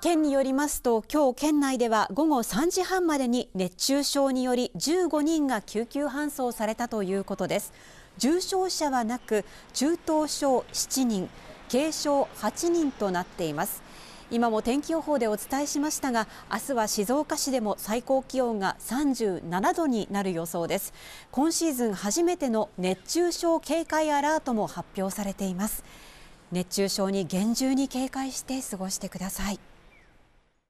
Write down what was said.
県によりますと今日県内では午後3時半までに熱中症により15人が救急搬送されたということです重症者はなく中等症7人軽症8人となっています今も天気予報でお伝えしましたが明日は静岡市でも最高気温が37度になる予想です今シーズン初めての熱中症警戒アラートも発表されています熱中症に厳重に警戒して過ごしてください